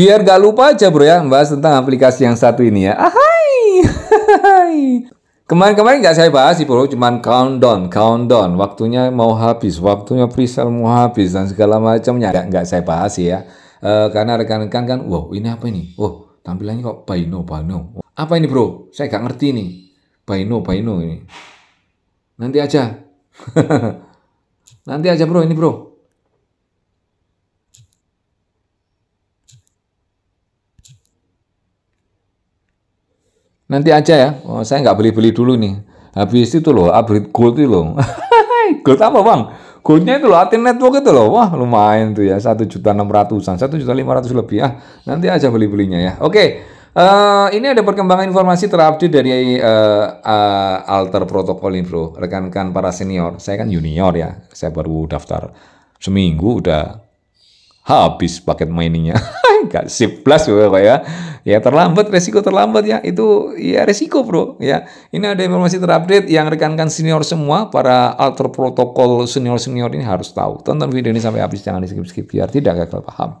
Biar gak lupa aja bro ya membahas tentang aplikasi yang satu ini ya. Ahai. Kemarin-kemarin nggak saya bahas sih bro, cuman countdown, countdown, waktunya mau habis, waktunya prisel mau habis dan segala macamnya nggak nggak saya bahas sih ya, e, karena rekan-rekan kan, wow ini apa ini, wow oh, tampilannya kok Baino Baino, apa ini bro, saya nggak ngerti nih, Baino Baino ini, nanti aja, nanti aja bro ini bro, Nanti aja ya. Oh, saya nggak beli-beli dulu nih. Habis itu loh, upgrade gold itu loh. gold apa bang? Goldnya itu loh, Atin Network itu loh. Wah, lumayan tuh ya. satu juta enam ratusan, satu juta lima ratus lebih ya. Nanti aja beli-belinya ya. Oke. Okay. Uh, eh, ini ada perkembangan informasi terupdate dari uh, uh, alter protokol info rekan-rekan para senior. Saya kan junior ya, saya baru daftar seminggu udah habis paket miningnya. Kasih plus bro ya. Ya terlambat resiko terlambat ya itu ya resiko bro ya. Ini ada informasi terupdate yang rekan-rekan senior semua para alter protokol senior senior ini harus tahu. Tonton video ini sampai habis jangan di skip skip biar tidak gagal paham.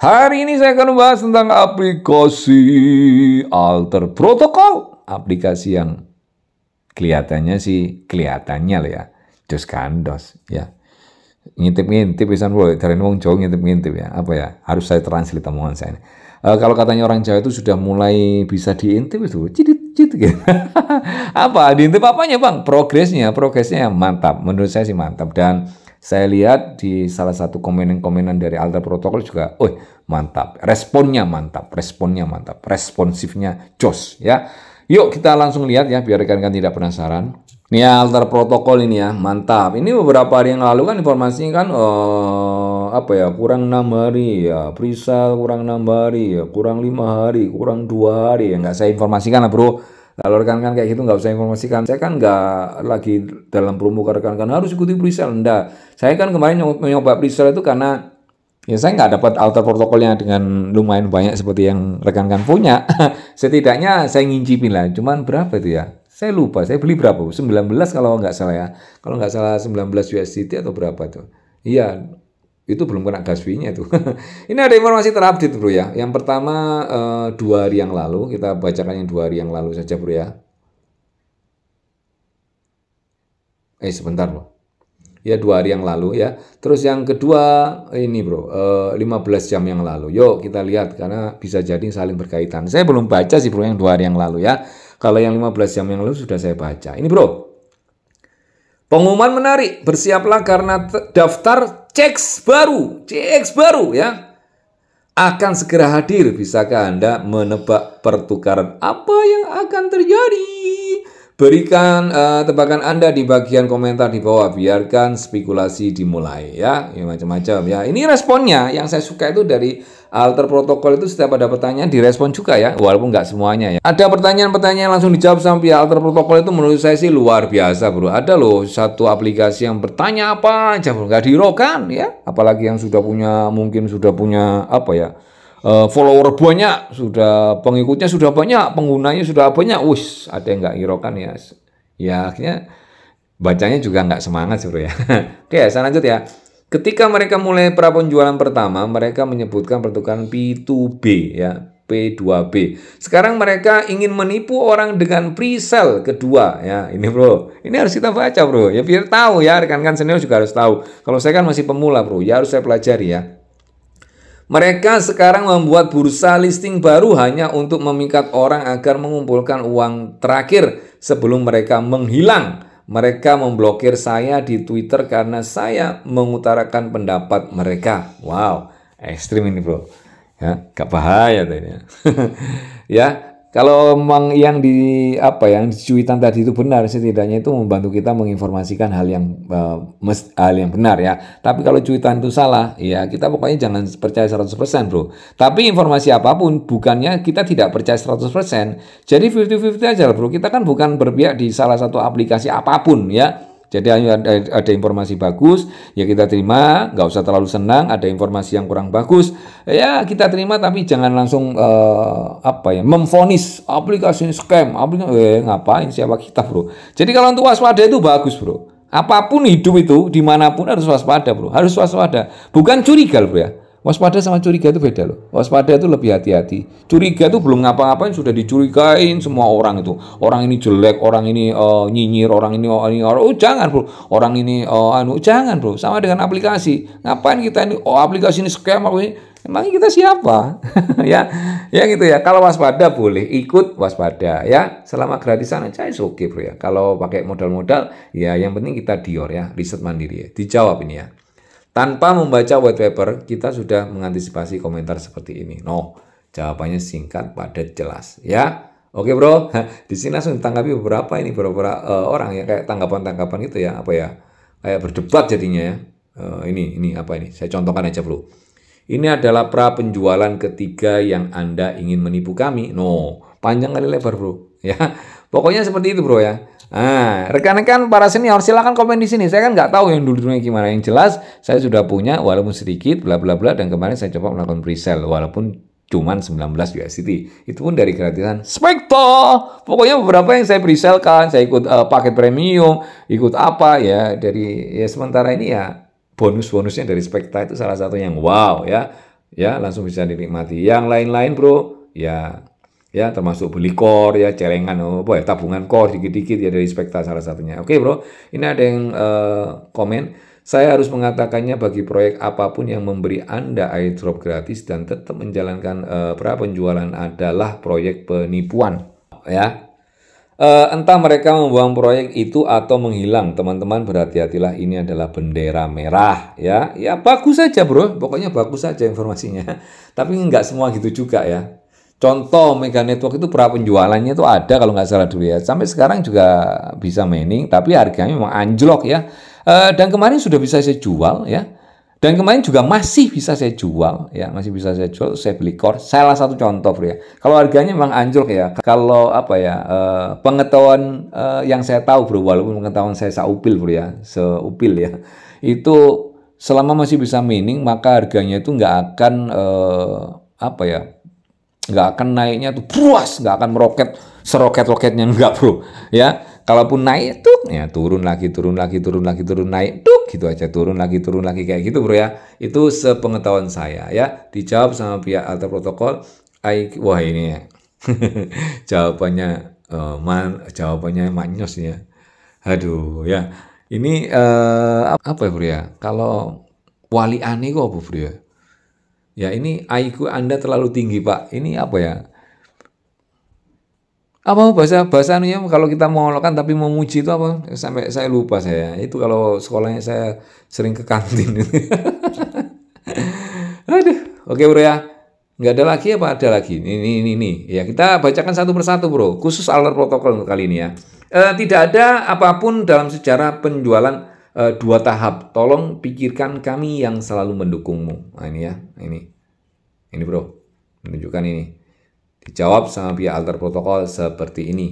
Hari ini saya akan membahas tentang aplikasi Alter Protocol, aplikasi yang kelihatannya sih kelihatannya lah ya, just kandos ya. Ngintip-ngintip bisa boleh dari wong Jawa ngintip-ngintip ya. Apa ya? Harus saya translate temuan saya ini. Uh, kalau katanya orang Jawa itu sudah mulai bisa diintip itu, cidit cidit gitu. apa diintip apanya bang? Progresnya, progresnya mantap. Menurut saya sih mantap dan saya lihat di salah satu komenan-komenan dari Alta Protokol juga, oh mantap, responnya mantap, responnya mantap, responsifnya jos ya. Yuk kita langsung lihat ya biar rekan-rekan tidak penasaran. Ini ya, altar protokol ini ya, mantap. Ini beberapa hari yang lalu kan informasinya kan uh, apa ya, kurang enam hari ya, perisa kurang enam hari ya, kurang lima hari, kurang dua hari ya, nggak saya informasikan lah bro. Kalau rekan-rekan kayak gitu nggak usah informasikan. Saya kan nggak lagi dalam promo ke rekan-rekan harus ikuti presale. Nggak. Saya kan kemarin nyoba presale itu karena ya saya nggak dapat alter protokolnya dengan lumayan banyak seperti yang rekan-rekan punya. Setidaknya saya ngincipin lah. Cuman berapa itu ya? Saya lupa. Saya beli berapa? 19 kalau nggak salah ya. Kalau nggak salah 19 USDT atau berapa tuh. Iya, itu belum kena gas fee-nya itu. ini ada informasi terupdate bro ya. Yang pertama eh, dua hari yang lalu, kita bacakan yang dua hari yang lalu saja bro ya. Eh sebentar loh. Ya dua hari yang lalu ya. Terus yang kedua ini bro, eh, 15 jam yang lalu. Yuk kita lihat karena bisa jadi saling berkaitan. Saya belum baca sih bro yang dua hari yang lalu ya. Kalau yang 15 jam yang lalu sudah saya baca. Ini bro, Pengumuman menarik, bersiaplah karena daftar CX baru, CX baru ya akan segera hadir. Bisakah Anda menebak pertukaran apa yang akan terjadi? Berikan uh, tebakan Anda di bagian komentar di bawah. Biarkan spekulasi dimulai ya, ya macam-macam ya. Ini responnya yang saya suka itu dari alter protokol itu setiap ada pertanyaan direspon juga ya, walaupun nggak semuanya ya. Ada pertanyaan-pertanyaan langsung dijawab sampai alter protokol itu menurut saya sih luar biasa bro. Ada loh satu aplikasi yang bertanya apa aja bro, nggak dirokan ya. Apalagi yang sudah punya mungkin sudah punya apa ya Eh, follower banyak, sudah pengikutnya sudah banyak, penggunanya sudah banyak. wus ada yang nggak hero ya. Ya akhirnya bacanya juga nggak semangat ya. Oke, saya lanjut ya. Ketika mereka mulai pra jualan pertama, mereka menyebutkan pertukaran P2B ya, P2B. Sekarang mereka ingin menipu orang dengan pre kedua ya. Ini bro, ini harus kita baca bro. Ya biar tahu ya, rekan-rekan senior juga harus tahu. Kalau saya kan masih pemula bro, ya harus saya pelajari ya. Mereka sekarang membuat bursa listing baru hanya untuk memikat orang agar mengumpulkan uang terakhir sebelum mereka menghilang. Mereka memblokir saya di Twitter karena saya mengutarakan pendapat mereka. Wow, ekstrim ini bro. Ya, gak bahaya tadi. ya, ya kalau memang yang di apa ya, yang dicuitan tadi itu benar setidaknya itu membantu kita menginformasikan hal yang uh, hal yang benar ya. Tapi kalau cuitan itu salah, ya kita pokoknya jangan percaya 100%, Bro. Tapi informasi apapun bukannya kita tidak percaya 100%. Jadi 50-50 aja, Bro. Kita kan bukan berpihak di salah satu aplikasi apapun ya. Jadi ada, ada informasi bagus, ya kita terima, nggak usah terlalu senang. Ada informasi yang kurang bagus, ya kita terima, tapi jangan langsung uh, apa ya, memfonis aplikasi scam, aplikasi eh, ngapain siapa kita bro. Jadi kalau untuk waspada itu bagus bro. Apapun hidup itu, dimanapun harus waspada bro, harus waspada. Bukan curiga bro ya. Waspada sama curiga itu beda loh. Waspada itu lebih hati-hati. Curiga itu belum ngapa-ngapain sudah dicurigain semua orang itu. Orang ini jelek, orang ini uh, nyinyir, orang ini orang oh, ini orang oh, oh jangan bro. Orang ini oh anu jangan bro. Sama dengan aplikasi. Ngapain kita ini oh aplikasi ini scam apa ini? Emang kita siapa? ya, ya gitu ya. Kalau waspada boleh ikut waspada ya. Selama gratisan aja itu oke okay, bro ya. Kalau pakai modal-modal ya yang penting kita dior ya, riset mandiri ya. Dijawab ini ya. Tanpa membaca white paper, kita sudah mengantisipasi komentar seperti ini. No, jawabannya singkat, padat, jelas. Ya, oke bro. Di sini langsung tanggapi beberapa ini beberapa uh, orang ya kayak tanggapan-tanggapan gitu ya apa ya kayak berdebat jadinya ya. Uh, ini ini apa ini? Saya contohkan aja bro. Ini adalah pra penjualan ketiga yang Anda ingin menipu kami. No, panjang kali lebar bro. Ya, pokoknya seperti itu bro ya. Nah, rekan-rekan para senior silahkan komen di sini. Saya kan nggak tahu yang dulu-dulunya gimana. Yang jelas saya sudah punya walaupun sedikit bla bla bla dan kemarin saya coba melakukan presale walaupun cuman 19 USDT. Itu pun dari gratisan Spectre. Pokoknya beberapa yang saya presale kan, saya ikut uh, paket premium, ikut apa ya dari ya sementara ini ya bonus-bonusnya dari Spectre itu salah satu yang wow ya. Ya, langsung bisa dinikmati. Yang lain-lain, Bro, ya ya termasuk beli kor ya celengan oh, boy ya, tabungan kor dikit-dikit ya dari spekta salah satunya oke okay, bro ini ada yang uh, komen saya harus mengatakannya bagi proyek apapun yang memberi anda airdrop gratis dan tetap menjalankan uh, pra penjualan adalah proyek penipuan ya uh, entah mereka membuang proyek itu atau menghilang teman-teman berhati-hatilah ini adalah bendera merah ya ya bagus saja bro pokoknya bagus saja informasinya tapi nggak semua gitu juga ya Contoh mega network itu pra penjualannya itu ada kalau nggak salah dulu ya. Sampai sekarang juga bisa mining, tapi harganya memang anjlok ya. E, dan kemarin sudah bisa saya jual ya. Dan kemarin juga masih bisa saya jual ya, masih bisa saya jual, saya beli core. Salah satu contoh ya. Kalau harganya memang anjlok ya. Kalau apa ya, e, pengetahuan e, yang saya tahu bro, walaupun pengetahuan saya saupil bro ya, seupil ya, itu selama masih bisa mining maka harganya itu nggak akan apa ya nggak akan naiknya tuh puas nggak akan meroket seroket-roketnya nggak bro ya kalaupun naik tuh ya turun lagi turun lagi turun lagi turun naik tuh gitu aja turun lagi turun lagi kayak gitu bro ya itu sepengetahuan saya ya dijawab sama pihak alter protokol I, wah ini ya jawabannya uh, man jawabannya maknyos ya aduh ya ini uh, apa ya bro ya kalau wali ani kok apa bro ya Ya ini IQ Anda terlalu tinggi Pak. Ini apa ya? Apa bahasa bahasa anunya kalau kita mengolokan tapi memuji itu apa? Sampai saya lupa saya. Itu kalau sekolahnya saya sering ke kantin. Aduh, oke bro ya. Nggak ada lagi apa ada lagi? Ini ini ini. Ya kita bacakan satu persatu bro. Khusus alert protokol kali ini ya. E, tidak ada apapun dalam sejarah penjualan uh, dua tahap. Tolong pikirkan kami yang selalu mendukungmu. Nah, ini ya, ini. Ini bro, menunjukkan ini. Dijawab sama pihak alter protokol seperti ini.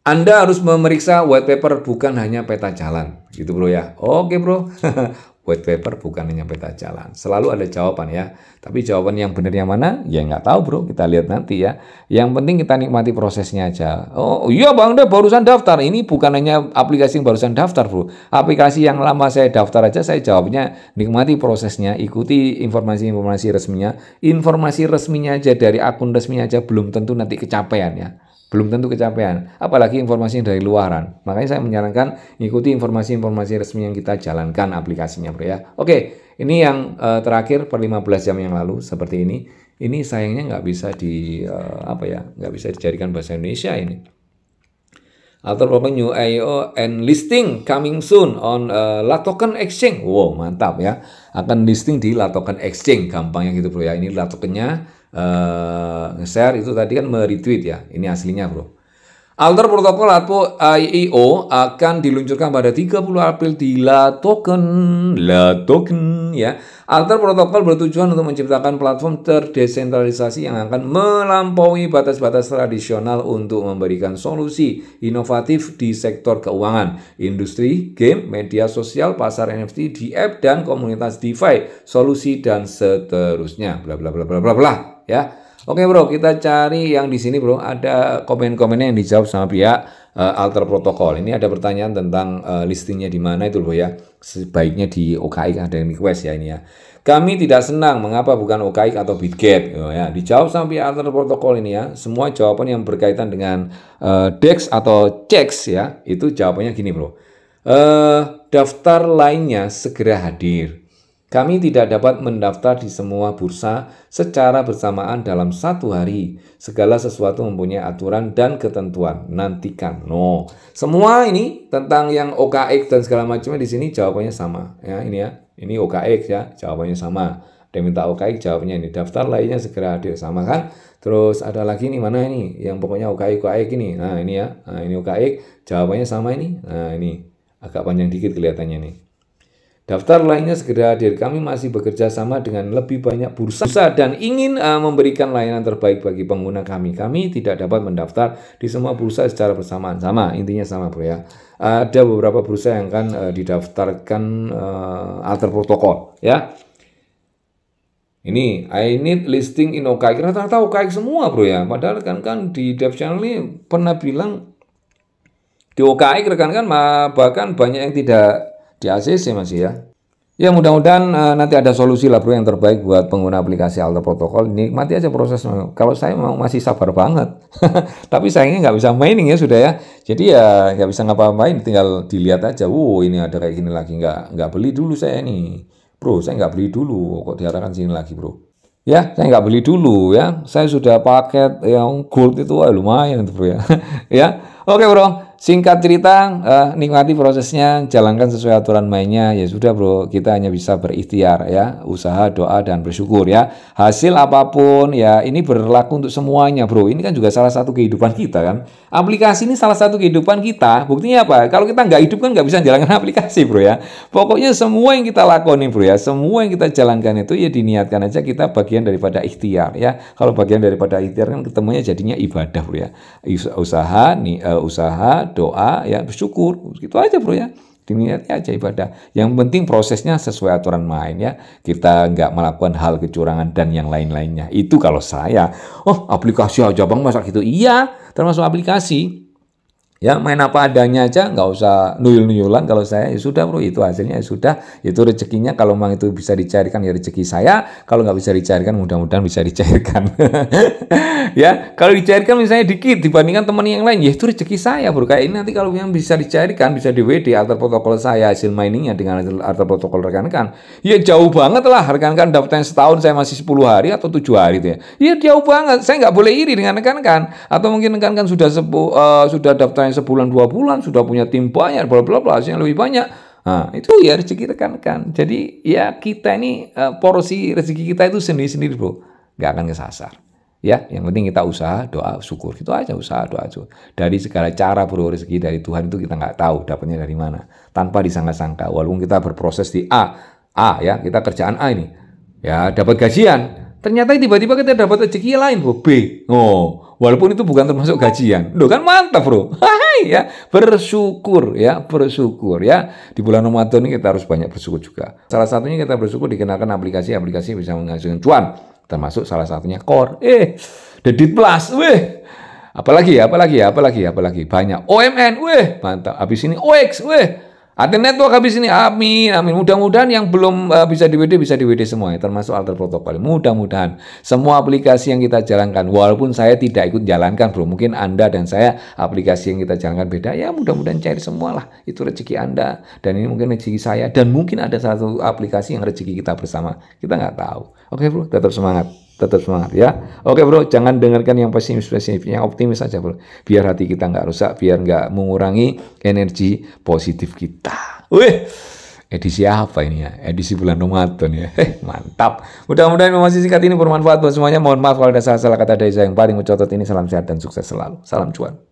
Anda harus memeriksa white paper bukan hanya peta jalan. Gitu bro ya. Oke bro. white paper bukan hanya peta jalan. Selalu ada jawaban ya. Tapi jawaban yang benar yang mana? Ya nggak tahu bro, kita lihat nanti ya. Yang penting kita nikmati prosesnya aja. Oh iya Bang deh barusan daftar. Ini bukan hanya aplikasi yang barusan daftar bro. Aplikasi yang lama saya daftar aja saya jawabnya nikmati prosesnya, ikuti informasi-informasi resminya. Informasi resminya aja dari akun resminya aja belum tentu nanti kecapean ya belum tentu kecapean, apalagi informasi dari luaran. Makanya saya menyarankan ikuti informasi-informasi resmi yang kita jalankan aplikasinya, Bro ya. Oke, ini yang uh, terakhir per 15 jam yang lalu seperti ini. Ini sayangnya nggak bisa di uh, apa ya, nggak bisa dijadikan bahasa Indonesia ini. Atau open new IO and listing coming soon on uh, eh, Latoken Exchange. Wow, mantap ya. Akan listing di Latoken Exchange. gampang Gampangnya gitu, Bro ya. Ini Latokennya uh, nge-share itu tadi kan meretweet ya. Ini aslinya bro. Alter protokol atau IEO akan diluncurkan pada 30 April di La Token. La Token ya. Alter protokol bertujuan untuk menciptakan platform terdesentralisasi yang akan melampaui batas-batas tradisional untuk memberikan solusi inovatif di sektor keuangan, industri, game, media sosial, pasar NFT, di app dan komunitas DeFi, solusi dan seterusnya. Bla bla bla bla bla bla ya. Oke bro, kita cari yang di sini bro. Ada komen-komennya yang dijawab sama pihak uh, alter protokol. Ini ada pertanyaan tentang uh, listingnya di mana itu bro ya. Sebaiknya di OKI ada yang request ya ini ya. Kami tidak senang mengapa bukan OKI atau Bitget. Oh, ya. Dijawab sama pihak alter protokol ini ya. Semua jawaban yang berkaitan dengan uh, DEX atau CEX ya. Itu jawabannya gini bro. Uh, daftar lainnya segera hadir. Kami tidak dapat mendaftar di semua bursa secara bersamaan dalam satu hari. Segala sesuatu mempunyai aturan dan ketentuan. Nantikan. No. Semua ini tentang yang OKX dan segala macamnya di sini jawabannya sama. Ya, ini ya. Ini OKX ya, jawabannya sama. Dia minta OKX jawabannya ini. Daftar lainnya segera hadir. Sama kan? Terus ada lagi nih mana ini? Yang pokoknya OKX OKX ini. Nah, ini ya. Nah, ini OKX jawabannya sama ini. Nah, ini agak panjang dikit kelihatannya nih. Daftar lainnya segera hadir. Kami masih bekerja sama dengan lebih banyak bursa dan ingin uh, memberikan layanan terbaik bagi pengguna kami. Kami tidak dapat mendaftar di semua bursa secara bersamaan. Sama, intinya sama, Bro ya. Ada beberapa bursa yang akan uh, didaftarkan uh, alter protokol, ya. Ini I need listing in OKX. Rata-rata OKX semua, Bro ya. Padahal kan kan di dev channel ini pernah bilang di OKX rekan-rekan bahkan banyak yang tidak di ACC masih ya. Ya mudah-mudahan uh, nanti ada solusi lah bro yang terbaik buat pengguna aplikasi Alter Protocol. Nikmati aja prosesnya Kalau saya mau masih sabar banget. Tapi sayangnya nggak bisa mining ya sudah ya. Jadi ya nggak bisa ngapa-ngapain. Tinggal dilihat aja. Wow ini ada kayak gini lagi. Nggak nggak beli dulu saya ini. Bro saya nggak beli dulu. Kok diarahkan sini lagi bro. Ya saya nggak beli dulu ya. Saya sudah paket yang gold itu wah, lumayan bro ya. ya oke bro singkat cerita, eh, nikmati prosesnya, jalankan sesuai aturan mainnya. Ya sudah bro, kita hanya bisa berikhtiar ya, usaha, doa, dan bersyukur ya. Hasil apapun ya, ini berlaku untuk semuanya bro. Ini kan juga salah satu kehidupan kita kan. Aplikasi ini salah satu kehidupan kita. Buktinya apa? Kalau kita nggak hidup kan nggak bisa jalankan aplikasi bro ya. Pokoknya semua yang kita lakoni bro ya, semua yang kita jalankan itu ya diniatkan aja kita bagian daripada ikhtiar ya. Kalau bagian daripada ikhtiar kan ketemunya jadinya ibadah bro ya. Usaha, nih, eh, uh, usaha, doa, ya bersyukur. Gitu aja bro ya. Diniatnya aja ibadah. Yang penting prosesnya sesuai aturan main ya. Kita nggak melakukan hal kecurangan dan yang lain-lainnya. Itu kalau saya. Oh aplikasi aja bang masa gitu. Iya termasuk aplikasi ya main apa adanya aja nggak usah nuyul-nuyulan kalau saya ya sudah bro itu hasilnya ya sudah itu rezekinya kalau memang itu bisa dicairkan ya rezeki saya kalau nggak bisa dicairkan mudah-mudahan bisa dicairkan ya kalau dicairkan misalnya dikit dibandingkan teman yang lain ya itu rezeki saya bro kayak ini nanti kalau yang bisa dicairkan bisa di WD atau protokol saya hasil miningnya dengan atau protokol rekan-rekan ya jauh banget lah rekan-rekan dapatnya setahun saya masih 10 hari atau tujuh hari itu ya ya jauh banget saya nggak boleh iri dengan rekan-rekan atau mungkin rekan-rekan sudah sepuh, eh, sudah daftar sebulan dua bulan sudah punya tim banyak bla bla bla hasilnya lebih banyak nah itu ya rezeki rekan-rekan jadi ya kita ini uh, porsi rezeki kita itu sendiri-sendiri bro nggak akan kesasar ya yang penting kita usaha doa syukur itu aja usaha doa syukur dari segala cara bro rezeki dari Tuhan itu kita nggak tahu dapatnya dari mana tanpa disangka-sangka walaupun kita berproses di A A ya kita kerjaan A ini ya dapat gajian ternyata tiba-tiba kita dapat rezeki lain bro B oh Walaupun itu bukan termasuk gajian. Loh kan mantap, Bro. Hai ya, bersyukur ya, bersyukur ya. Di bulan Ramadan ini kita harus banyak bersyukur juga. Salah satunya kita bersyukur dikenakan aplikasi-aplikasi bisa menghasilkan cuan, termasuk salah satunya Core. Eh, Dedit Plus. Weh, apalagi ya, apalagi ya, apalagi ya, apalagi banyak. OMN, weh, mantap. Habis ini OX, weh, ada Network habis ini, amin, amin. Mudah-mudahan yang belum uh, bisa WD bisa di WD semua, ya, termasuk alter protokol. Mudah-mudahan semua aplikasi yang kita jalankan, walaupun saya tidak ikut jalankan, bro, mungkin Anda dan saya aplikasi yang kita jalankan beda, ya mudah-mudahan cair semua lah. Itu rezeki Anda dan ini mungkin rezeki saya dan mungkin ada satu aplikasi yang rezeki kita bersama. Kita nggak tahu. Oke bro, tetap semangat tetap semangat ya. Oke bro, jangan dengarkan yang pesimis-pesimis, optimis saja, bro. Biar hati kita nggak rusak, biar nggak mengurangi energi positif kita. Wih, edisi apa ini ya? Edisi bulan Ramadan ya. Heh, mantap. Mudah-mudahan informasi singkat ini bermanfaat buat semuanya. Mohon maaf kalau ada salah-salah kata dari saya yang paling mencotot ini. Salam sehat dan sukses selalu. Salam cuan.